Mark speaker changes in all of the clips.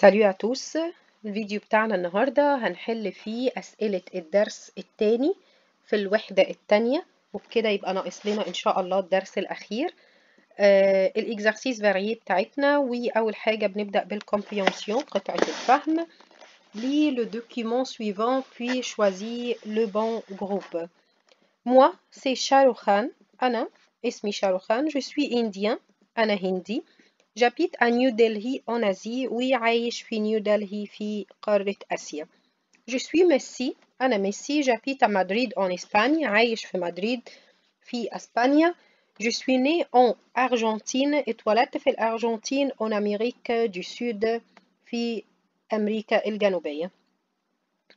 Speaker 1: سالو توس الفيديو بتاعنا النهاردة هنحل فيه أسئلة الدرس التاني في الوحدة التانية وبكده يبقى ناقص لنا إن شاء الله الدرس الأخير آه الإكزرسيس فاريي بتاعتنا وأول حاجة بنبدأ بالكومبريونسيون قطعة الفهم لي لو دوكيومون سويفون بوي شوازي لو بون جروب موا سي شاروخان أنا اسمي شاروخان جو سوي إنديان أنا هندي j'habite à New Delhi en Asie oui suis à New Delhi في قارة je suis Messi Anna Messi. j'habite à Madrid en Espagne عايش à Madrid en Espagne. Je suis né en Argentine toilette fait الأرجنتين en Amérique du Sud في أمريكا الجنوبية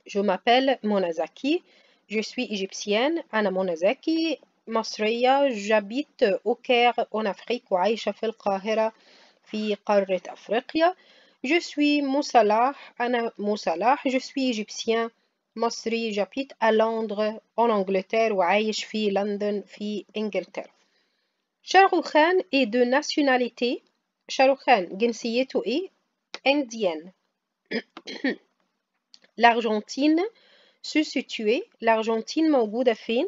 Speaker 1: Je m'appelle Monazaki Je suis égyptienne Anna Monazaki مصرية j'habite au Caire en Afrique à la القاهرة je suis Moussalah, Moussalah, je suis égyptien مصري j'habite à Londres en Angleterre وعايش في à Londres, إنجلترا Shahrukh Khan est de nationalité Shahrukh Khan indienne L'Argentine se situait l'Argentine موجودة فين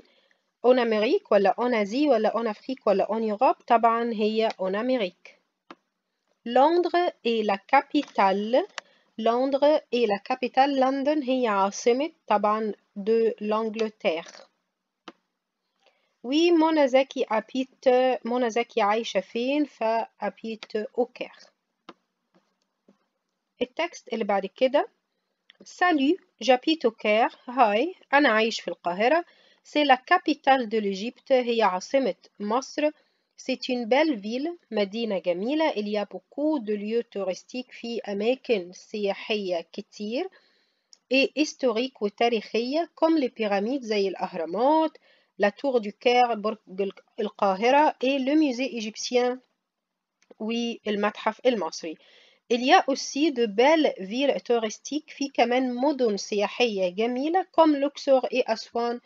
Speaker 1: en Amérique ou en Asie ou en Afrique ou en Europe Taban, هي en Amérique لندن est لا كابيتال لندن est لا كابيتال لندن هي عاصمة طبعا دو de وي ومنى زكي أبيت منى زكي عايشة فين فأبيت أوكير التكست اللي بعد كده Salut, جابيت au هاي أنا عايش في القاهرة. سي لا كابيتال دو l'Égypte. هي عاصمة مصر. C'est une belle ville, Medina Gamila. Il y a beaucoup de lieux touristiques في أماكن سياحية كتير et historiques وتاريخية comme les pyramides زي الأهرامات, la tour du Caire, برج القاهرة et le musée égyptien oui, المتحف المصري. Il y a aussi de belles villes touristiques في كمان مدن سياحية جميلة comme Luxor et Aswan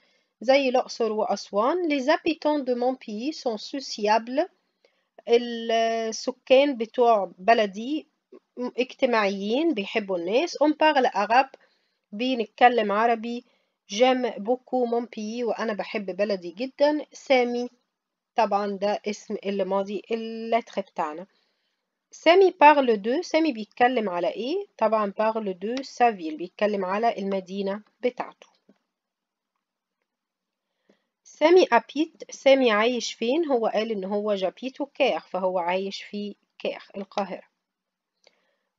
Speaker 1: زي الأقصر وأسوان les habitants de mon pays sont sociables السكان بتوع بلدي اجتماعيين بيحبوا الناس on parle arabe بنتكلم عربي جام بوكو مون بيي وأنا بحب بلدي جدا سامي طبعا ده اسم الماضي اللتر بتاعنا سامي بارل دو سامي بيتكلم على ايه؟ طبعا بارل دو سافيل بيتكلم على المدينة بتاعته سامي أبيت سامي عايش فين هو قال إن هو جابيتو كاغ فهو عايش في كاغ القاهرة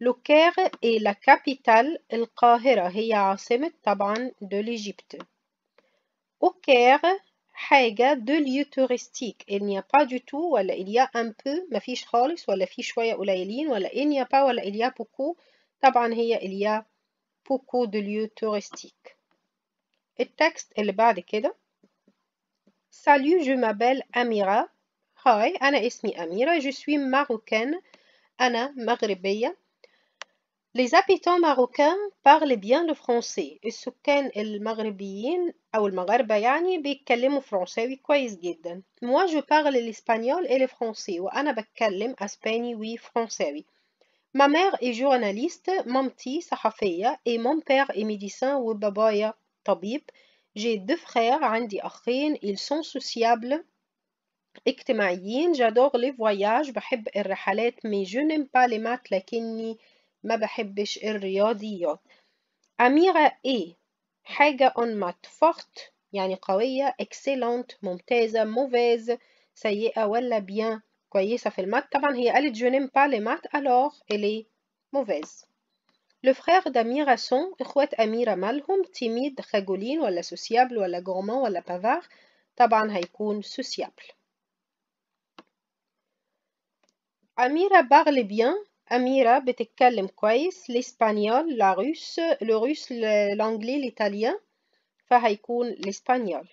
Speaker 1: لو كاغ اي لا كابيتال القاهرة هي عاصمة طبعا دو ليجيبت أو Caire حاجة دو ليو توريستيك il n'y با دو تو ولا إليا أن بو مفيش خالص ولا في شوية قليلين ولا il n'y با ولا إليا بوكو طبعا هي إليا بوكو دو ليو توريستيك التكست اللي بعد كده Salut, je m'appelle Amira. Hi, Anna Esmi Amira, je suis marocaine. Anna Maghrebia. Les habitants marocains parlent bien le français. Et ce qu'en Maghrébien ou le Maghreb, يعني بيتكلم فرنسي كويس Moi, je parle l'espagnol et le français. Ou Anna بتكلم اسباني و français. Ma mère est journaliste, mamti صحفية et mon père est médecin ou بابايا tabib. جي دو فخير عندي أخين إل سون سوسيابل اجتماعيين جادور لي فواياج بحب الرحلات مي جو نيم با لي مات لكني ما بحبش الرياضيات أميرة إي حاجة أون مات فورت يعني قوية اكسلنت ممتازة موفيز سيئة ولا بيان كويسة في المات طبعا هي قالت جو نيم با لي مات الوغ إلي موفيز لو فرير d'Amir سون اخوات أميرة مالهم تيميد خجولين ولا سوسيابل ولا جورمان ولا بافار طبعا هيكون سوسيابل أميرة بارلي بيان أميرة بتتكلم كويس الإسبانيول لا روس لو روس لانجلي الإيطاليان فهيكون الإسبانيول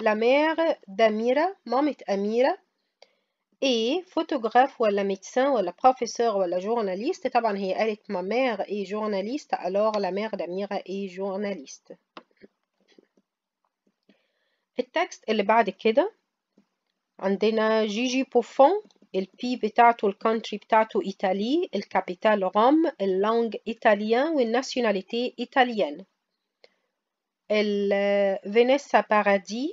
Speaker 1: لا مير d'Amira مامة أميرة Et photographe ou médecin ou professeur ou journaliste. Et elle est ma mère et journaliste. Alors la mère d'Amira est journaliste. Le texte est le. bas ça, on a Gigi Buffon. le pays à tout le Italie. La capitale Rome. La langue italienne ou la nationalité italienne. à euh, paradis.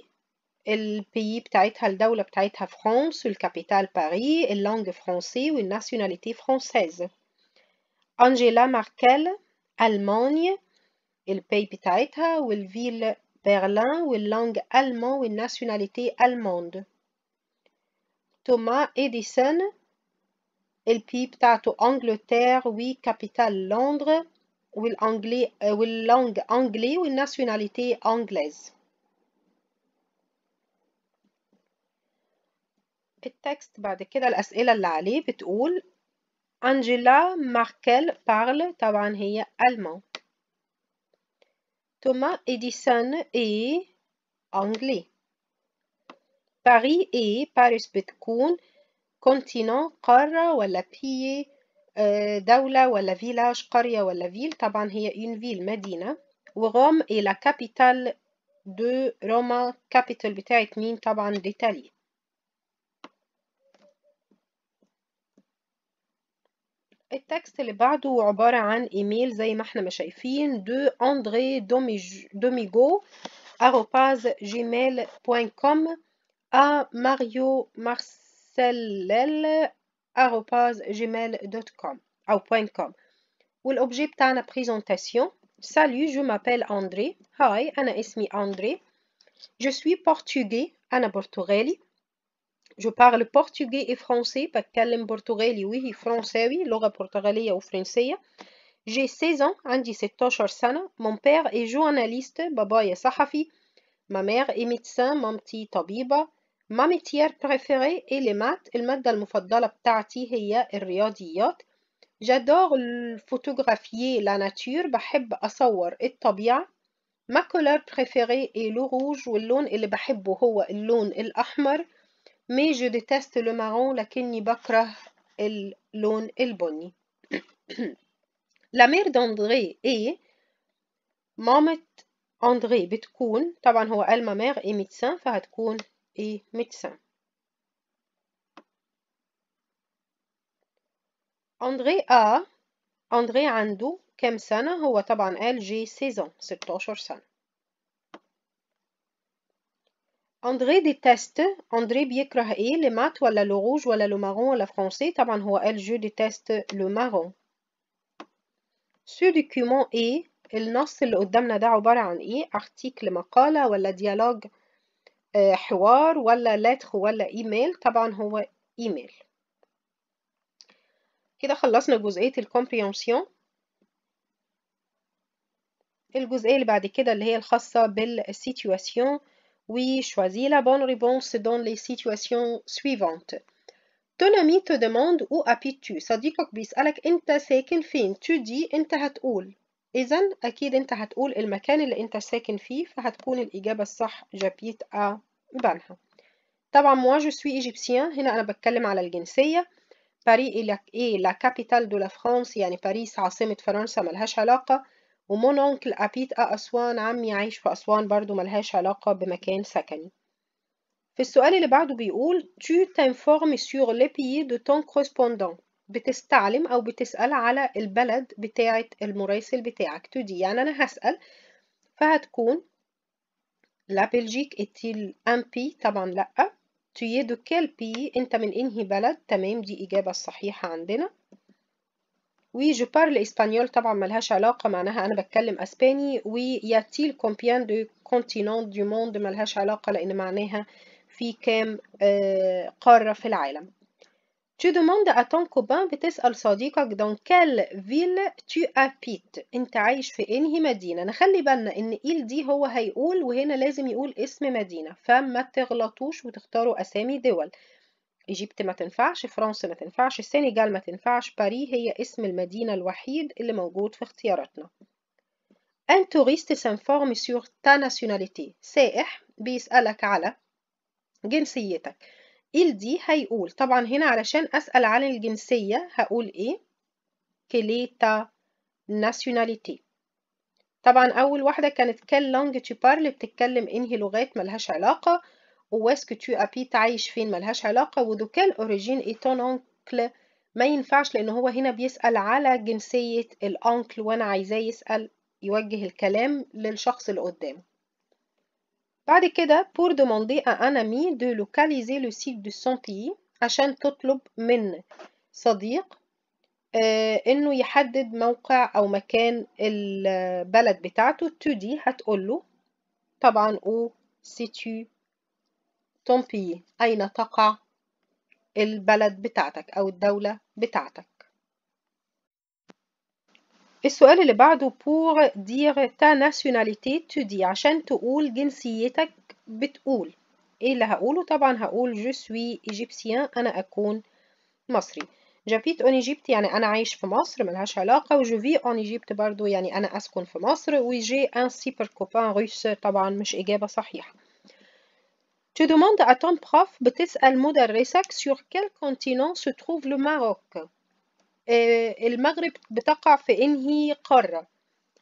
Speaker 1: Le pays de la France, le capital Paris, la langue française ou la nationalité française. Angela Markel, Allemagne, le pays de la ville Berlin ou la langue allemande ou la nationalité allemande. Thomas Edison, le pays de la Angleterre ou la capitale Londres ou la euh, langue anglais ou la nationalité anglaise. في التكست بعد كده الأسئلة اللي عليه بتقول أنجيلا ماركل بارل طبعا هي ألمان توما إديسون إي أنجلي باري إي باريس بتكون كونتينون قارة ولا بي آه، دولة ولا فيلاج قرية ولا فيل طبعا هي اون فيل مدينة وغوم إي لا كابيتال دو روما كابيتال بتاعت مين طبعا ديتاليت التكست اللي بعده عبارة عن إيميل زي ما احنا ما شايفين دو أندري دوميجو أروباز جيميل بوان كوم أ ماريو مارسيليل أروباز جيميل دوت كوم أو بوان كوم والأوبجي بتاعنا بريزونتاسيون سالو جو مابيل أندري هاي أنا اسمي أندري جو سوي بورتوغي أنا برتغالي جو بارل بورتوغي اي فرونسي بتكلم برتغالي وهي فرونساوي لغه برتغاليه وفرنسيه جي 16 عندي 16 سنه مون بير اي جورناليست بابايا صحفي ما مير اي ميدسان مامتي طبيبه ما ميتيير بريفيري اي لي مات الماده المفضله بتاعتي هي الرياضيات جادور الفوتوغرافيي لا ناتور بحب اصور الطبيعه ما كولور بريفيري اي لو روج واللون اللي بحبه هو اللون الاحمر mais je déteste le marron, la kenny bakra et l'aune et le La mère d'André est Mamet André Bitcoon, Taban elle ma mère est médecin, elle est médecin. André a André Andou, Kemsana, ans. Taban elle, j'ai 16 ans, 17 ans. أندري ديتست أندري بيكره إيه لي مات ولا لو روج ولا لو مارون ولا فرونسي طبعا هو قال جو ديتست لو مارون سو دوكيومون إيه النص اللي قدامنا ده عبارة عن إيه أرتيكل مقالة ولا ديالوج حوار ولا لاتر ولا إيميل طبعا هو إيميل كده خلصنا جزئية الكومبريونسيون الجزئية اللي بعد كده اللي هي الخاصة بالسيتواسيون Oui, choisis la bonne réponse dans les situations suivantes. ton أمي te demande où habites-tu صديقك بيسألك أنت ساكن فين tu dis أنت هتقول إذا أكيد أنت هتقول المكان اللي أنت ساكن فيه فهتكون الإجابة الصح جابيت أ آه، بنها طبعا moi je suis égyptien هنا أنا بتكلم على الجنسية باريس إيه لا كابيتال دو لا فرانس يعني باريس عاصمة فرنسا ملهاش علاقة ومون أونكل أبيت أسوان عمي عايش في أسوان برضو ملهاش علاقة بمكان سكني في السؤال اللي بعده بيقول tu t'informes sur le pays de ton correspondant بتستعلم أو بتسأل على البلد بتاعة المراسل بتاعك دي يعني أنا هسأل فهتكون لا بلجيك est-il un pays طبعا لأ tu es de quel pays أنت من إنهي بلد تمام دي إجابة الصحيحة عندنا وي جو بارل اسبانيول طبعا ملهاش علاقة معناها أنا بتكلم أسباني ياتيل combien دو كونتينون دو موند ملهاش علاقة لأن معناها في كام آه، قارة في العالم. Tu demandes à ton copain بتسأل صديقك دون كال فيل tu habites أنت عايش في أنهي مدينة نخلي بالنا إن إيل دي هو هيقول وهنا لازم يقول اسم مدينة فما تغلطوش وتختاروا أسامي دول إيجيبت ما تنفعش فرنسا ما تنفعش السنغال ما تنفعش باريس هي اسم المدينة الوحيد اللي موجود في اختياراتنا ان توريست سانفورم سور تا ناسيوناليتي سائح بيسألك على جنسيتك. ال دي هيقول طبعا هنا علشان أسأل عن الجنسية هقول إيه؟ كليتا ناسيوناليتي طبعا أول واحدة كانت كان لانج tu بارلي بتتكلم إنهي لغات ملهاش علاقة. où est-ce que tu habites فين ملهاش علاقة و دو quelle origine est ton oncle ما ينفعش لأن هو هنا بيسأل على جنسية الأنكل وأنا عايزاه يسأل يوجه الكلام للشخص اللي قدامه بعد كده pour demander à un ami de localiser le site de son pays عشان تطلب من صديق آه انه يحدد موقع او مكان البلد بتاعته هتقول هتقوله طبعا او سيتو تونبي أين تقع البلد بتاعتك أو الدولة بتاعتك السؤال اللي بعده pour dire ta nationalité tu dis عشان تقول جنسيتك بتقول ايه اللي هقوله طبعا هقول je suis égyptien انا اكون مصري جابيت اون ايجيبت يعني انا عايش في مصر ملهاش علاقه وجو في اون ايجيبت برضو يعني انا اسكن في مصر وجي ان سيبر كوبان روس طبعا مش اجابه صحيحه Tu demandes à ton prof بتسأل مدرسك sur quel continent se trouve le Maroc. Et le المغرب بتقع في انهي قارة.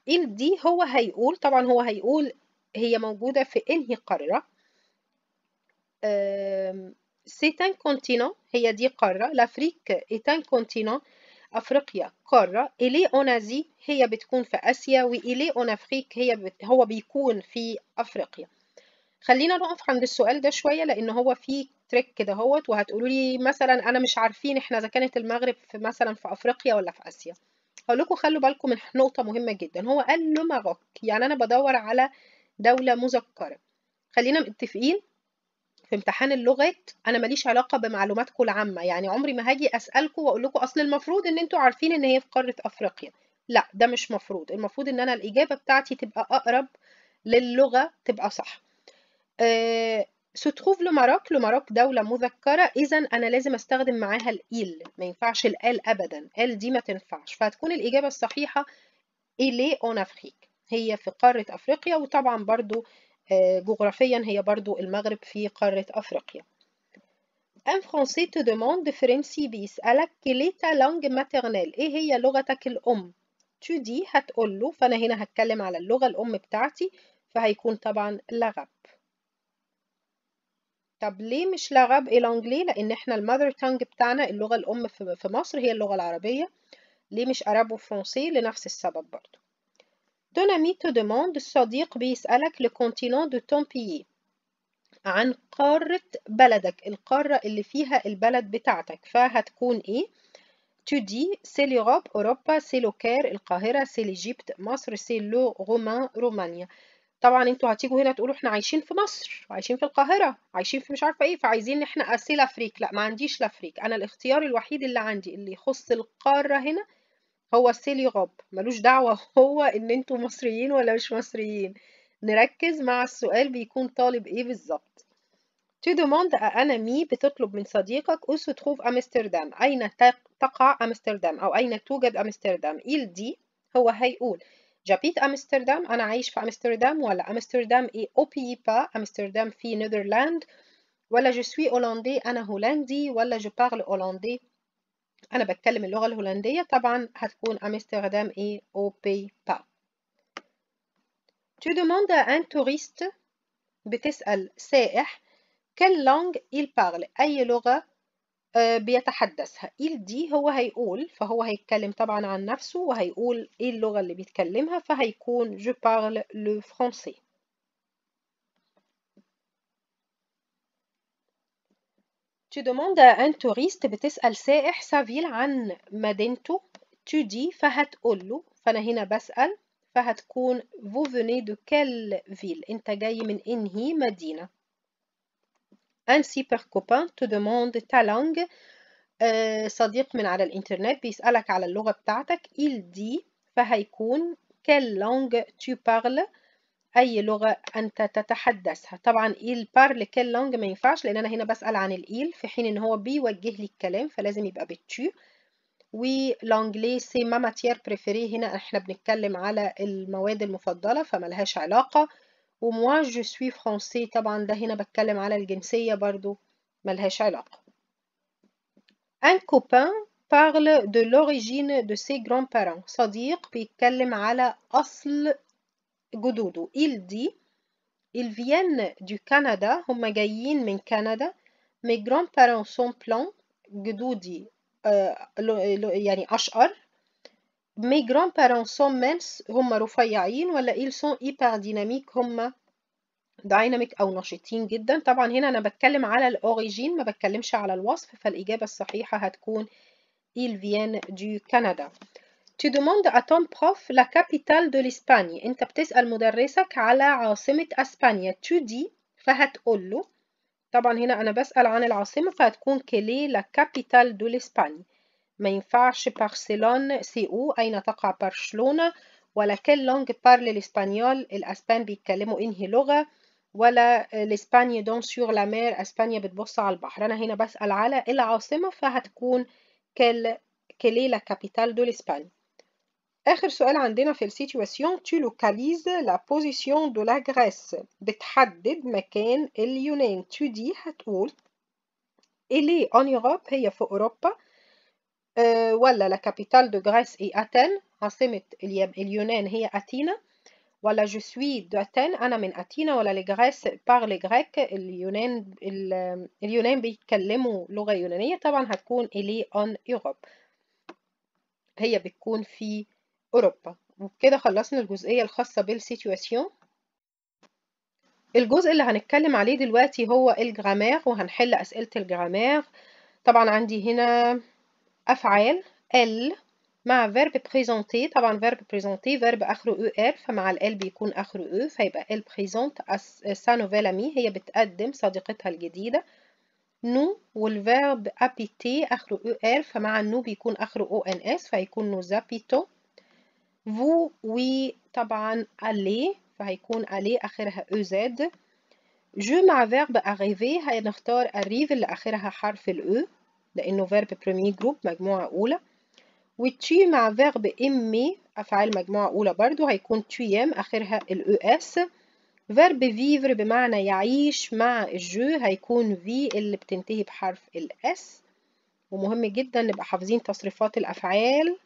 Speaker 1: il دي هو هيقول طبعا هو هيقول هي موجودة في انهي قارة. c'est un continent هي دي قارة. l'Afrique est un continent. أفريقيا قارة إلي أون أزي هي بتكون في آسيا وإلي أون أفريك هي بت... هو بيكون في أفريقيا خلينا نقف عند السؤال ده شويه لان هو فيه تريك كده اهوت وهتقولوا لي مثلا انا مش عارفين احنا اذا كانت المغرب في مثلا في افريقيا ولا في اسيا هقول لكم خلوا بالكم من نقطه مهمه جدا هو قال له ماروك يعني انا بدور على دوله مذكره خلينا متفقين في امتحان اللغات انا ماليش علاقه بمعلوماتكم العامه يعني عمري ما هاجي اسالكم واقول لكم اصل المفروض ان انتوا عارفين ان هي في قاره افريقيا لا ده مش مفروض المفروض ان انا الاجابه بتاعتي تبقى اقرب للغه تبقى صح سو تروف لو ماروك لو ماروك دولة مذكرة إذا أنا لازم أستخدم معاها الايل ما ينفعش ال أبدا ال دي ما تنفعش فهتكون الإجابة الصحيحة إلي أون أفريك هي في قارة أفريقيا وطبعا برضو آه، جغرافيا هي برضو المغرب في قارة أفريقيا ان فرونسي تو دوموند فرنسي بيسألك كلي تا لانج ماترنيل ايه هي لغتك الأم تو دي هتقول له فأنا هنا هتكلم على اللغة الأم بتاعتي فهيكون طبعا لغة طب ليه مش لغاه بالانجلي؟ لأن إحنا المذر تانج بتاعنا اللغة الأم في مصر هي اللغة العربية، ليه مش أراب وفرنسي؟ لنفس السبب برضه. دون امي تو دوموند الصديق بيسألك لكونتينون دو de عن قارة بلدك، القارة اللي فيها البلد بتاعتك، فهتكون إيه؟ Tu dis c'est l'Europe, أوروبا، c'est le Caire، القاهرة، c'est l'Égypte، مصر، c'est le Romain، رومانيا. طبعا انتوا هتيجوا هنا تقولوا احنا عايشين في مصر عايشين في القاهره عايشين في مش عارفه ايه فعايزين احنا اسي لافريك لا ما عنديش لافريك انا الاختيار الوحيد اللي عندي اللي يخص القاره هنا هو سيلي غاب ملوش دعوه هو ان انتوا مصريين ولا مش مصريين نركز مع السؤال بيكون طالب ايه بالظبط تو دوموند انا مي بتطلب من صديقك où se أمستردام أين تقع أمستردام أو أين توجد أمستردام ايل دي هو هيقول جابيت أمستردام أنا عايش في أمستردام ولا أمستردام إي أو با أمستردام في نيدرلاند ولا جو سوي هولندي أنا هولندي ولا جو بارل هولندي أنا بتكلم اللغة الهولندية طبعا هتكون أمستردام إي أو با Tu demandes à un touriste بتسأل سائح quelle langue il parle أي لغة آه، بيتحدثها إيل دي هو هيقول فهو هيتكلم طبعا عن نفسه وهيقول إيه اللغة اللي بيتكلمها فهيكون je parle le français Tu demandes à un touriste بتسأل سائح سافيل عن مدينته tu dis فهتقول له فأنا هنا بسأل فهتكون vous venez de quelle ville أنت جاي من إنهي مدينة un super copain te demande ta langue صديق من على الانترنت بيسألك على اللغة بتاعتك il dit فهيكون quelle langue tu parles أي لغة أنت تتحدثها طبعا il parle quelle langue ما ينفعش لأن أنا هنا بسأل عن الإيل في حين إن هو بيوجه لي الكلام فلازم يبقى بالتو والانجلي سي ما ماتير بريفيري هنا احنا بنتكلم على المواد المفضلة فملهاش علاقة وموا جو سوي فرونسي طبعا ده هنا بتكلم على الجنسية برضو ملهاش علاقة ان كوبان parle de l'origine de ses grands بارون صديق بيتكلم على أصل جدوده il dit ils viennent du Canada هم جايين من كندا mes grands-parents sont blancs جدودي آه، يعني أشقر مي جران بارون سون ميمس هما رفيعين ولا إيل سون إيبر ديناميك هما دايناميك أو نشيطين جدا طبعا هنا أنا بتكلم على الأوريجين ما بتكلمش على الوصف فالإجابة الصحيحة هتكون إيل فيان دو كندا تي دوموند ا ton بروف لا كابيتال دو لاسباني أنت بتسأل مدرسك على عاصمة أسبانيا. تو دي فهتقول له طبعا هنا أنا بسأل عن العاصمة فهتكون كلي لا كابيتال دو لإسبانيا. ما ينفعش بارسلون سي او أين تقع برشلونة ولا كل لونج بارل الإسبانيول الأسبان بيتكلموا إنهي لغة ولا الإسبانيا دون سيغ لا مير أسبانيا بتبص على البحر أنا هنا بسأل على العاصمة فهتكون كل كلي لا كابيتال دو لإسبانيا آخر سؤال عندنا في السيتواسيون تو لوكاليز لا بوزيسيون دو لا غريس بتحدد مكان اليونان تو دي هتقول إلي en Europe هي في أوروبا ولا لا كابيتال دو غريس اي أتين عاصمة اليونان هي أثينا ولا جو سوي دو أتين أنا من أثينا ولا غريس بار غريك اليونان اليونان بيتكلموا لغة يونانية طبعا هتكون إلي أون يوروب هي بتكون في أوروبا وبكده خلصنا الجزئية الخاصة بالسيتواسيون الجزء اللي هنتكلم عليه دلوقتي هو الجرامير وهنحل أسئلة الجرامير طبعا عندي هنا أفعال ال مع verb présenter طبعا verb présenter verb آخره ER فمع ال بيكون آخره E فيبقى ال présente sa nouvelle amie هي بتقدم صديقتها الجديدة نو والفيرب أبيتي آخره ER فمع النو بيكون آخره ONS فهيكون نو زابيتو فو وي طبعا ألي فهيكون ألي آخرها EZ جو مع فيرب أغيفي هنختار أريف اللي آخرها حرف ال الأو e. لأنه فيرب premier جروب مجموعة أولى وتشي مع فيرب إمي أفعال مجموعة أولى برضو هيكون تيام آخرها الـ اس فيرب فيفر بمعنى يعيش مع الجو هيكون في اللي بتنتهي بحرف الـ إس ومهم جدا نبقى حافظين تصريفات الأفعال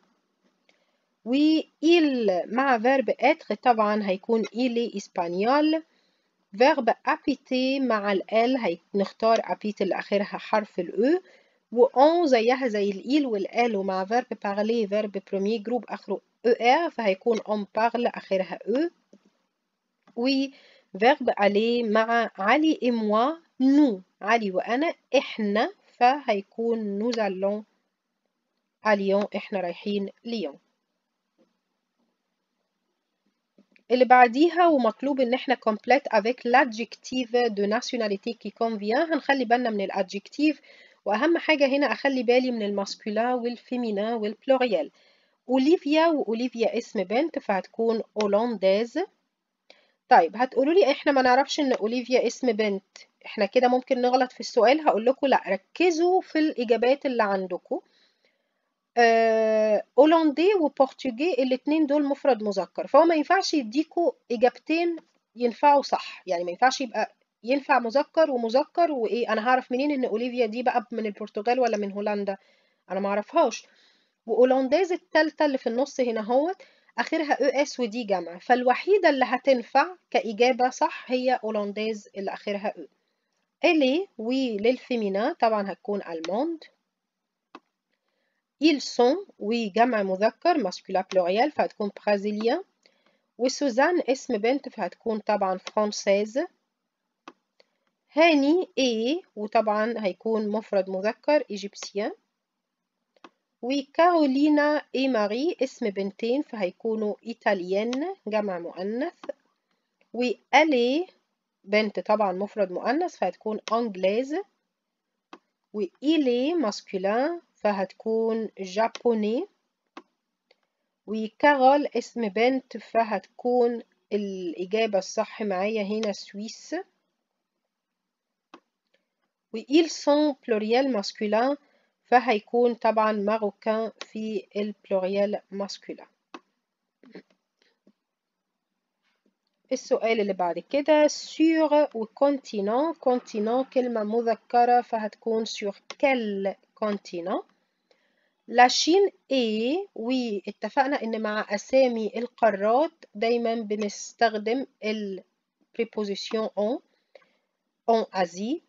Speaker 1: إيل مع فيرب اتر طبعا هيكون إلي إسبانيول فيرب أبيتي مع الـ ال هنختار أبيت اللي آخرها حرف إو و أون زيها زي الايل والآل ومع فيرب بارلي فيرب برومي جروب آخره او ار فهيكون اون بارل آخرها او و فيرب الي مع علي اي موا نو علي وأنا إحنا فهيكون nous allons à Lyon إحنا رايحين ليون اللي بعديها ومطلوب ان احنا complete avec l'adjective de nationalité qui convient هنخلي بالنا من الادجكتيف واهم حاجه هنا اخلي بالي من الماسكولا والفيمينا والبلوريال اوليفيا واوليفيا اسم بنت فهتكون اولانداز طيب هتقولوا لي احنا ما نعرفش ان اوليفيا اسم بنت احنا كده ممكن نغلط في السؤال هقول لكم لا ركزوا في الاجابات اللي عندكم أه، اولاندي وبورتوجي الاتنين دول مفرد مذكر فهو ما ينفعش يديكوا اجابتين ينفعوا صح يعني ما ينفعش يبقى ينفع مذكر ومذكر وايه انا هعرف منين ان اوليفيا دي بقى من البرتغال ولا من هولندا انا معرفهاش واولانديز التالتة اللي في النص هنا اهوت اخرها او اس ودي جمع فالوحيده اللي هتنفع كاجابه صح هي اولانديز اللي اخرها او e. الي وللفيمينا طبعا هتكون الموند ils sont وجمع مذكر ماسكولا بلوريال فهتكون برازيليان وسوزان اسم بنت فهتكون طبعا فرانسيز هاني إيه وطبعا هيكون مفرد مذكر إيجيبسيان وكارولينا إي ماري اسم بنتين فهيكونوا إيطاليان جمع مؤنث وألي بنت طبعا مفرد مؤنث فهتكون أنجليز وإيلي ماسكولان فهتكون جابوني وكارول اسم بنت فهتكون الإجابة الصح معايا هنا سويس وإيل سون بلوريال ماسكولان فهيكون طبعا ماروكان في البلوريال ماسكولان السؤال اللي بعد كده sur وكونتينون كونتينون كلمة مذكرة فهتكون sur quel continent لا اي وي اتفقنا ان مع اسامي القارات دايما بنستخدم ال preposition on on Asie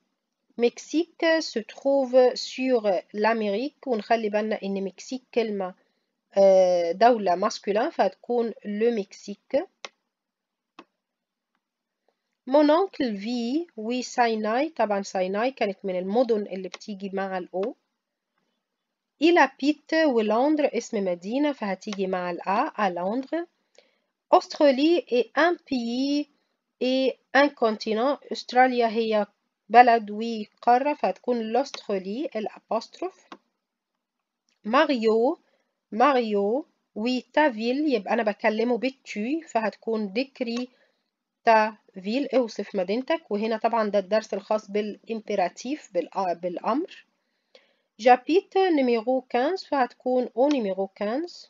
Speaker 1: Mexique se trouve sur l'Amérique. On a le Mexique, quelma euh, daoula masculin, fait le Mexique. Mon oncle vit, oui, Sinai, taban Sinai, canet men el modon el petit guimar al o. Il habite, ou Londres, esme medina, fait guimar a, à Londres. Australie est un pays et un continent. Australia heia بلد وقارة فهتكون لوستخولي الأبوستروف ماريو ماريو وتافيل يبقى أنا بكلمه بالتي فهتكون ديكري تافيل اوصف مدينتك وهنا طبعا ده الدرس الخاص بالإمبراتيف آه، بالأمر جابيت نيميرو كانز فهتكون أو نيميرو 15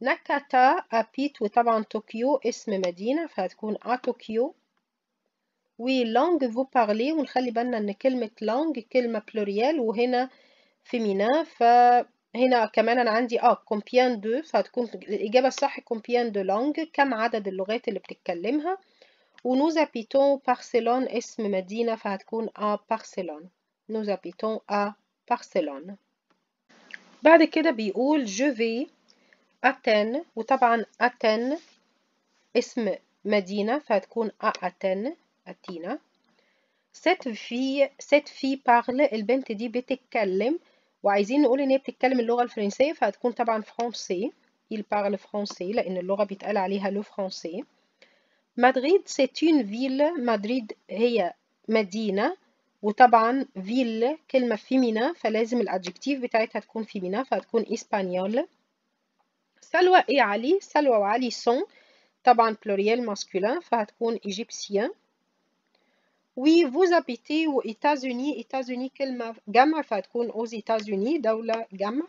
Speaker 1: ناكاتا أبيت وطبعا طوكيو اسم مدينة فهتكون أ طوكيو ولونج فو بارلي ونخلي بالنا ان كلمة لونج كلمة بلوريال وهنا فيمينا فهنا كمان انا عندي اه كومبيان دو فهتكون الاجابة الصح كومبيان دو لونج كم عدد اللغات اللي بتتكلمها ونوزا بيتون بارسلون اسم مدينة فهتكون ا بارسلون نوزا بيتون ا بارسلون بعد كده بيقول جو في أتن وطبعا أتن اسم مدينة فهتكون ا أتن أتينا ست في ست في بارل البنت دي بتتكلم وعايزين نقول ان هي بتتكلم اللغة الفرنسية فهتكون طبعا فرنسي il parle français لان اللغة بيتقال عليها لو فرنسي مدريد c'est une ville مدريد هي مدينة وطبعا فيل كلمة فيمينا فلازم الادجكتيف بتاعتها تكون فيمينا فهتكون اسبانيول سلوى ايه علي سلوى وعلي سون طبعا بلوريال ماسكولان فهتكون ايجيبسيان وي فوز ابيتي و ايتازوني ايتازوني كلمة جمع فهتكون اوز ايتازوني دولة جمع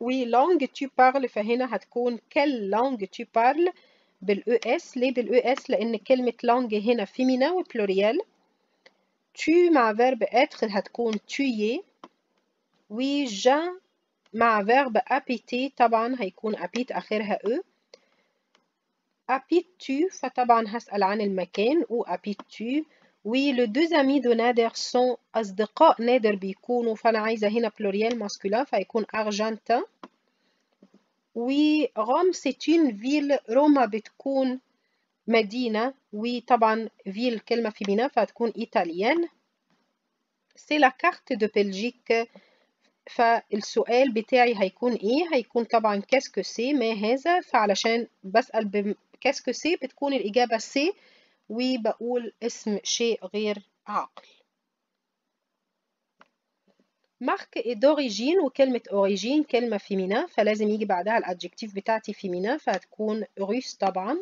Speaker 1: وي لونج تو بارل فهنا هتكون كل لونج تو بارل بالاو اس ليه بالاو اس لان كلمة لونج هنا فيمينا بلوريال تي مع verbe اتر هتكون وي جان مع verbe ابيتي طبعا هيكون ابيت اخرها او habites-tu فطبعا هسأل عن المكان où habites-tu ولو deux amis دو نادر سون أصدقاء نادر بيكونوا فأنا عايزة هنا بلوريال ماسكولان فيكون أرجنتان روم سي une فيل روما بتكون مدينة وطبعا فيل كلمة في ميناء فهتكون إيطاليان سي لا كارت دو بلجيك فالسؤال بتاعي هيكون إيه؟ هيكون طبعا كاسكو سي ما هذا فعلشان بسأل كاسك سي بتكون الإجابة سي وبقول اسم شيء غير عاقل مارك دوريجين وكلمة أوريجين كلمة فيمينا فلازم يجي بعدها الأدجكتيف بتاعتي فيمينا فهتكون روس طبعا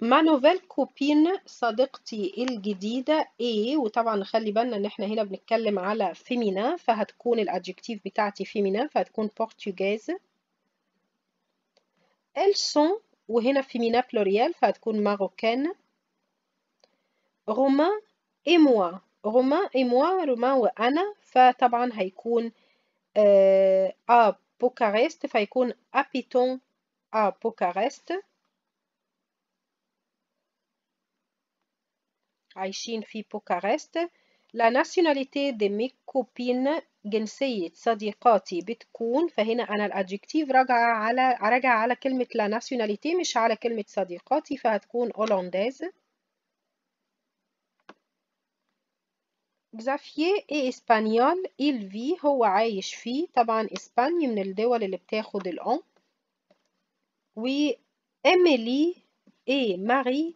Speaker 1: ما نوفيل كوبين صديقتي الجديدة ايه وطبعا نخلي بالنا ان احنا هنا بنتكلم على فيمينا فهتكون الأدجكتيف بتاعتي فيمينا فهتكون بورتوجيز elles sont وهنا في féminin بلوريال فهتكون marocaine رومان اي موا رومان اي موا رومان وأنا فطبعا هيكون à آه، آه، بوكارست فهيكون habitant à آه، بوكاريست عايشين في بوكارست لا ناسيوناليتي دي مي كوبين جنسية صديقاتي بتكون فهنا أنا الأدجكتيف راجعة على راجعة على كلمة لا ناسيوناليتي مش على كلمة صديقاتي فهتكون هولنداز زافييه اي اسبانيول إيل في هو عايش فيه طبعا اسبانيا من الدول اللي بتاخد الأم و إيميلي اي ماري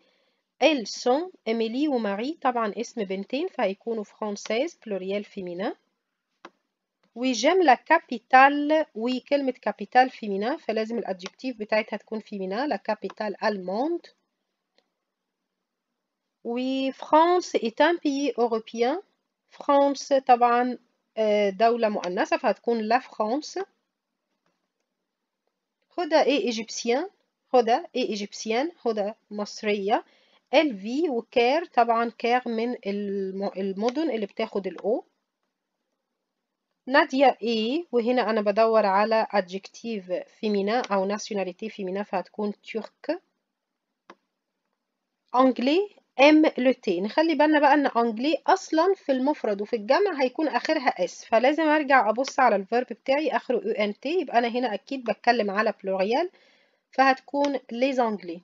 Speaker 1: إل سون إميلي وماري طبعا اسم بنتين فهيكونوا فرونسيز بلوريال فيمينا وجملة كابيتال وكلمة كابيتال فيمينا فلازم الادجكتيف بتاعتها تكون فيمينا لا كابيتال الموند وفرانس إتان un pays européen فرانس طبعا دولة مؤنثة فهتكون لا فرانس هدى إي ايجيبسيان هدى إي ايجيبسيان هدى مصرية ال في وكير طبعا كير من المدن اللي بتاخد الاو ناديا اي وهنا انا بدور على adjective فيمينا او ناسيوناليتي فيمينا فهتكون ترك انجلي ام لو تي نخلي بالنا بقى ان انجلي اصلا في المفرد وفي الجمع هيكون اخرها اس فلازم ارجع ابص على الفيرب بتاعي اخره يو ان تي يبقى انا هنا اكيد بتكلم على بلوريال فهتكون ليز انجلي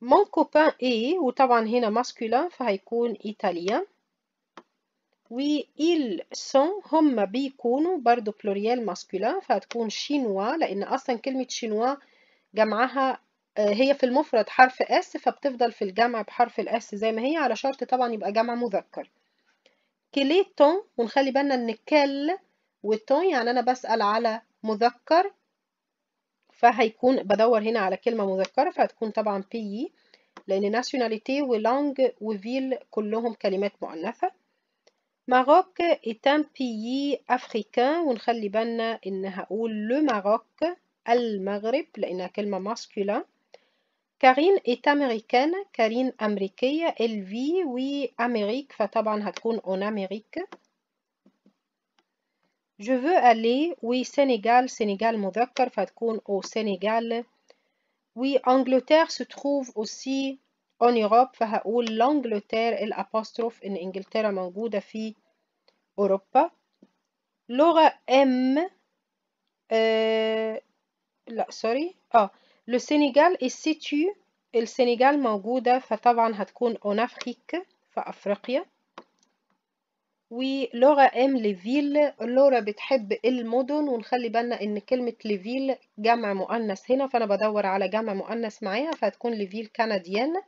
Speaker 1: mon copain est وطبعا هنا masculin فهيكون italien و il sont هم بيكونوا برضو بلوريال ماسكولين فهتكون شينوا لأن أصلا كلمة شينوا جمعها هي في المفرد حرف اس فبتفضل في الجمع بحرف الاس زي ما هي على شرط طبعا يبقى جمع مذكر كلي تون ونخلي بالنا ان كل وتون يعني انا بسأل على مذكر فهيكون بدور هنا على كلمة مذكرة فهتكون طبعا بي e، لأن ناسيوناليتي ولانج وفيل كلهم كلمات مؤنثة ماروك إتان بيي أفريكان ونخلي بالنا إن هقول لو ماروك المغرب لأنها كلمة ماسكولا كارين إت أمريكان كارين أمريكية الفي وي أمريك فطبعا هتكون أون أمريك Je veux aller, oui, Sénégal, Sénégal, mon Moudakkar, Fatkoun, au Sénégal. Oui, Angleterre se trouve aussi en Europe, ou l'Angleterre et l'apostrophe en Angleterre, Mangouda, Fi, Europe. Laura M, euh, la, sorry, ah, le Sénégal est situé, le Sénégal, Mangouda, Fatavan, Hatkoun, en Afrique, Fa, Afrique. ولورا ام ليفيل لورا بتحب المدن ونخلي بالنا ان كلمة ليفيل جمع مؤنث هنا فانا بدور على جمع مؤنث معاها فهتكون ليفيل كنديان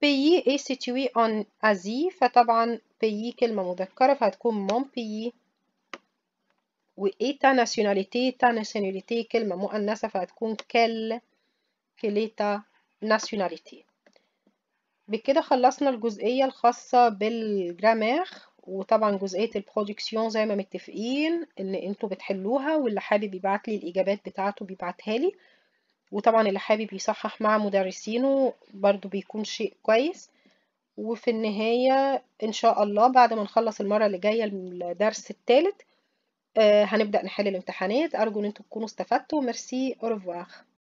Speaker 1: بيي اي سيتوي اون ازي فطبعا بيي كلمة مذكرة فهتكون مون بيي اي تا ناسيوناليتي تا ناسيوناليتي كلمة مؤنثة فهتكون كل كليتا ناسيوناليتي بكده خلصنا الجزئية الخاصة بالجرامير وطبعا جزئية البرودكسيون زي ما متفقين ان انتوا بتحلوها واللي حابب يبعتلي الاجابات بتاعته بيبعتها لي وطبعا اللي حابب يصحح مع مدرسينه برضو بيكون شيء كويس وفي النهاية ان شاء الله بعد ما نخلص المرة اللي جاية الدرس الثالث آه، هنبدأ نحل الامتحانات ارجو ان انتوا تكونوا استفدتوا ميرسي اورفوار